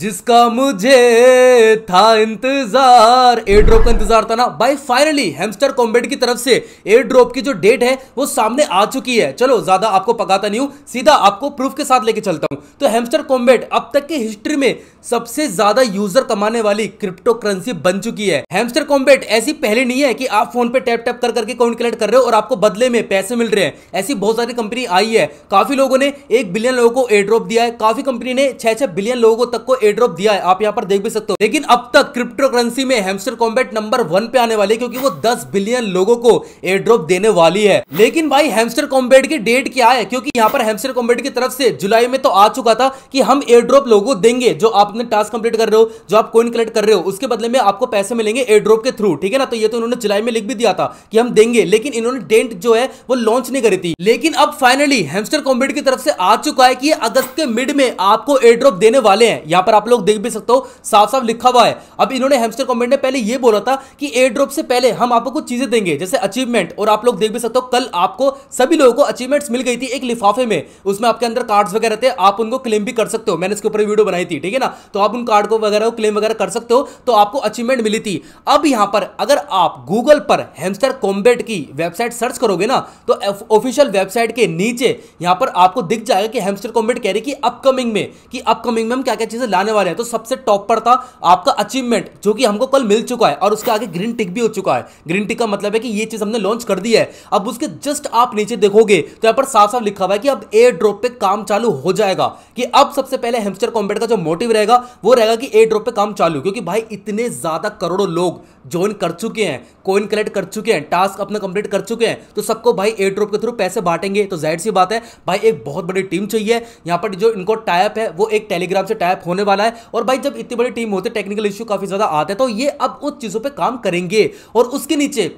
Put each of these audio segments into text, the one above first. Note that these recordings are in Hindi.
जिसका मुझे था इंतजार एयर ड्रॉप का इंतजार था ना भाई फाइनली हेमस्टर कॉम्बेट की तरफ से एयर ड्रॉप की जो डेट है वो सामने आ चुकी है चलो ज्यादा आपको पकाता नहीं हूं सीधा आपको प्रूफ के साथ लेके चलता हूं तो हेमस्टर कॉम्बेट अब तक की हिस्ट्री में सबसे ज्यादा यूजर कमाने वाली क्रिप्टो करेंसी बन चुकी है हेमस्टर कॉम्बेट ऐसी पहले नहीं है कि आप फोन पे टैप टैप कर करके कॉइन कलेक्ट कर रहे हो और आपको बदले में पैसे मिल रहे हैं ऐसी बहुत सारी कंपनी आई है काफी लोगों ने एक बिलियन लोगों को एयर ड्रॉप दिया है काफी कंपनी ने छह छह बिलियन लोगों तक को एड्रॉप दिया है आप यहाँ पर देख भी सकते हो लेकिन अब तक क्रिप्टो करेंसी में हेमस्टर कॉम्बेट नंबर वन पे आने वाले क्योंकि वो दस बिलियन लोगों को एड्रॉप देने वाली है लेकिन भाई हेमस्टर कॉम्बेट की डेट क्या है क्योंकि यहाँ पर हेमस्टर कॉम्बेट की तरफ से जुलाई में तो आ चुका था कि हम एड्रॉप लोगों देंगे जो आप अपने टास्क कंप्लीट कर रहे हो जो आप कोइन कलेक्ट कर रहे हो उसके बदले में आपको पैसे मिलेंगे एड्रॉप के थ्रू ठीक है ना तो ये तो इन्होंने जुलाई में लिख भी दिया था कि हम देंगे लेकिन इन्होंने डेट जो है वो लॉन्च नहीं करी थी लेकिन अब फाइनली हेमस्टर कॉम्बेट की तरफ से आ चुका है कि अगस्त के मिड में आपको एड्रॉप देने वाले हैं यहाँ पर पर आप लोग देख भी सकते हो साफ साफ लिखा हुआ है अब इन्होंने हेमस्टर कॉम्बेट ने पहले ये बोला था कि एयर ड्रॉप से पहले हम आपको कुछ चीजें देंगे जैसे अचीवमेंट और आप लोग देख भी सकते हो कल आपको सभी लोगों को अचीवमेंट्स मिल गई थी एक लिफाफे में उसमें आपके अंदर कार्ड्स वगैरह थे आप उनको क्लेम भी कर सकते हो मैंने इसके ऊपर वीडियो बनाई थी ठीक है ना तो आप उन कार्ड को वगैरह क्लेम वगैरह कर सकते हो तो आपको अचीवमेंट मिली थी अब यहां पर अगर आप गूगल पर हेमस्टर कॉम्बेट की वेबसाइट सर्च करोगे ना तो ऑफिशियल वेबसाइट के नीचे यहां पर आपको दिख जाएगा कि हेमस्टर कॉम्बेट कह रही कि अपकमिंग में कि अपकमिंग में हम क्या क्या चीजें लाने वाले हैं तो सबसे टॉप पर था आपका अचीवमेंट जो कि हमको कल मिल चुका है और उसके आगे ग्रीन टिक भी हो चुका है ग्रीन टिक का मतलब है कि ये चीज हमने लॉन्च कर दी है अब उसके जस्ट आप नीचे देखोगे तो यहाँ पर साफ साफ लिखा हुआ है कि अब एयर ड्रॉप पे काम चालू हो जाएगा कि अब सबसे पहले हेमस्टर कॉम्पेट का जो मोटिव रहेगा वो रहेगा कि एयर ड्रॉप पे काम चालू क्योंकि भाई इतने ज्यादा करोड़ों लोग ज्वाइन कर चुके हैं कोइन कलेक्ट कर चुके हैं टास्क अपना कंप्लीट कर चुके हैं तो सबको भाई एयर ड्रॉप के थ्रू पैसे बांटेंगे तो जाहिर सी बात है भाई एक बहुत बड़ी टीम चाहिए यहाँ पर जो इनको टाइप है वो एक टेलीग्राम से टाइप होने वाला है और भाई जब इतनी बड़ी टीम होती है टेक्निकल इश्यू काफी ज्यादा आते हैं तो ये अब उस चीजों पर काम करेंगे और उसके नीचे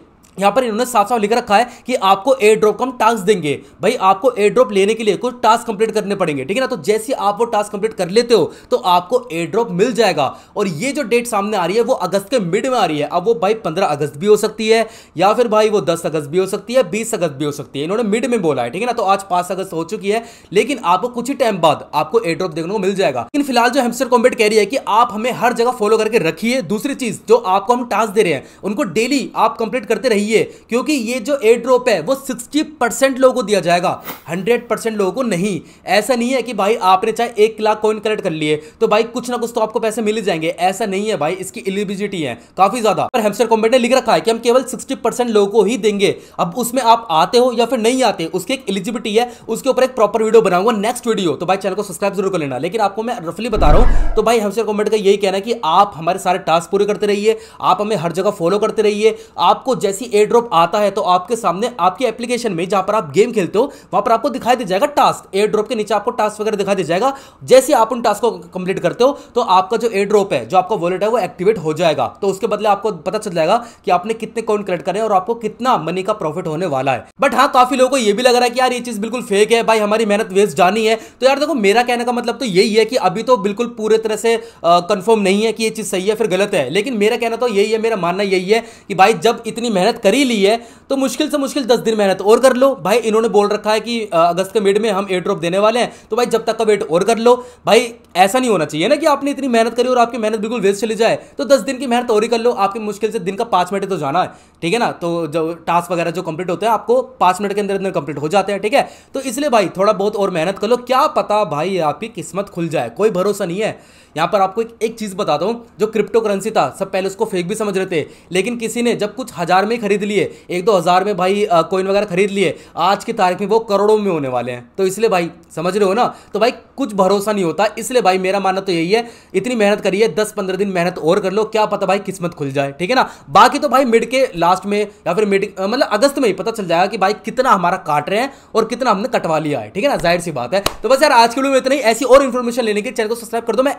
यहाँ पर इन्होंने साफ साफ लिख रखा है कि आपको एयर ड्रॉप कम टास्क देंगे भाई आपको एयर ड्रॉप लेने के लिए कुछ टास्क कंप्लीट करने पड़ेंगे ठीक है ना तो जैसे आप वो टास्क कंप्लीट कर लेते हो तो आपको एयर ड्रॉप मिल जाएगा और ये जो डेट सामने आ रही है वो अगस्त के मिड में आ रही है अब वो भाई पंद्रह अगस्त भी हो सकती है या फिर भाई वो दस अगस्त भी हो सकती है बीस अगस्त भी हो सकती है इन्होंने मिड में बोला है ठीक है ना तो आज पांच अगस्त हो चुकी है लेकिन आपको कुछ ही टाइम बाद आपको एयर ड्रॉप देखने को मिल जाएगा लेकिन फिलहाल जो हेमसर कॉम्बेट कह रही है कि आप हमें हर जगह फॉलो करके रखिए दूसरी चीज जो आपको हम टास्क दे रहे हैं उनको डेली आप कंप्लीट करते रहिए चाहिए क्योंकि ये जो एयर ड्रॉप है वो सिक्सटी परसेंट लोगों को दिया जाएगा हंड्रेड परसेंट लोगों को नहीं ऐसा नहीं है कि भाई आपने चाहे एक लाख कॉइन कलेक्ट कर लिए तो भाई कुछ ना कुछ तो आपको पैसे मिल जाएंगे ऐसा नहीं है भाई इसकी एलिजिबिलिटी है काफी ज्यादा पर हेमस्टर कॉम्बेट ने लिख रखा है कि हम केवल सिक्सटी परसेंट लोगों को ही देंगे अब उसमें आप आते हो या फिर नहीं आते उसकी एक एलिजिबिलिटी है उसके ऊपर एक प्रॉपर वीडियो बनाऊंगा नेक्स्ट वीडियो तो भाई चैनल को सब्सक्राइब जरूर कर लेना लेकिन आपको मैं रफली बता रहा हूँ तो भाई हेमस्टर कॉम्बेट का यही कहना है कि आप हमारे सारे टास्क पूरे करते रहिए आप हमें हर जगह फॉलो करते रहिए आपको जैसी एयर ड्रॉप आता है तो आपके सामने आपके एप्लीकेशन में जहां पर आप गेम खेलते हो वहां पर आपको दिखाई दे जाएगा टास्क एयर ड्रॉप के नीचे आपको टास्क वगैरह दिखाई दे जाएगा जैसे आप उन टास्क को कंप्लीट करते हो तो आपका जो एयर ड्रॉप है जो आपका वॉलेट है वो एक्टिवेट हो जाएगा तो उसके बदले आपको पता चल जाएगा कि आपने कितने कॉइन कलेक्ट करे और आपको कितना मनी का प्रॉफिट होने वाला है बट हाँ काफी लोगों को यह भी लग रहा है कि यार ये चीज बिल्कुल फेक है भाई हमारी मेहनत वेस्ट जानी है तो यार देखो मेरा कहने का मतलब तो यही है कि अभी तो बिल्कुल पूरे तरह से कंफर्म नहीं है कि ये चीज सही है फिर गलत है लेकिन मेरा कहना तो यही है मेरा मानना यही है कि भाई जब इतनी मेहनत कर ही ली है तो मुश्किल से मुश्किल दस दिन मेहनत और कर लो भाई इन्होंने बोल रखा है कि अगस्त के मिड में हम एयर ड्रॉप देने वाले हैं तो भाई जब तक का वेट और कर लो भाई ऐसा नहीं होना चाहिए ना कि आपने इतनी मेहनत करी और आपकी मेहनत बिल्कुल वेस्ट चली जाए तो दस दिन की मेहनत और ही कर लो आपकी मुश्किल से दिन का पाँच मिनट तो जाना है ठीक है ना तो जो टास्क वगैरह जो कंप्लीट होते हैं आपको पाँच मिनट के अंदर अंदर कंप्लीट हो जाते हैं ठीक है तो इसलिए भाई थोड़ा बहुत और मेहनत कर लो क्या पता भाई आपकी किस्मत खुल जाए कोई भरोसा नहीं है यहाँ पर आपको एक, एक चीज़ बताता हूँ जो क्रिप्टो करेंसी था सब पहले उसको फेक भी समझ रहे थे लेकिन किसी ने जब कुछ हज़ार में खरीद खरीद लिए एक दो हज़ार में भाई कोइन वगैरह खरीद लिए आज की तारीख में वो करोड़ों में होने वाले हैं तो इसलिए भाई समझ रहे हो ना तो भाई कुछ भरोसा नहीं होता इसलिए भाई मेरा मानना तो यही है इतनी मेहनत करिए दस पंद्रह दिन मेहनत और कर लो क्या पता भाई किस्मत खुल जाए ठीक है ना बाकी तो भाई मिड के लास्ट में या फिर मिड मतलब अगस्त में ही पता चल जाएगा कि भाई कितना हमारा काट रहे हैं और कितना हमने कटवा लिया है ठीक है ना जाहिर सी बात है तो बस यार आज के वीडियो में इतनी ऐसी और इन्फॉर्मेशन लेने के चैनल को सब्सक्राइब कर दो मैं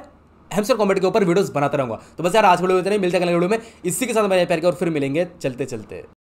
हेमसर कॉम्बेट के ऊपर वीडियोस बनाता रहूँगा तो बस यार आज वीडियो ही मिलते हैं अगले वीडियो में इसी के साथ मेरे प्यार के और फिर मिलेंगे चलते चलते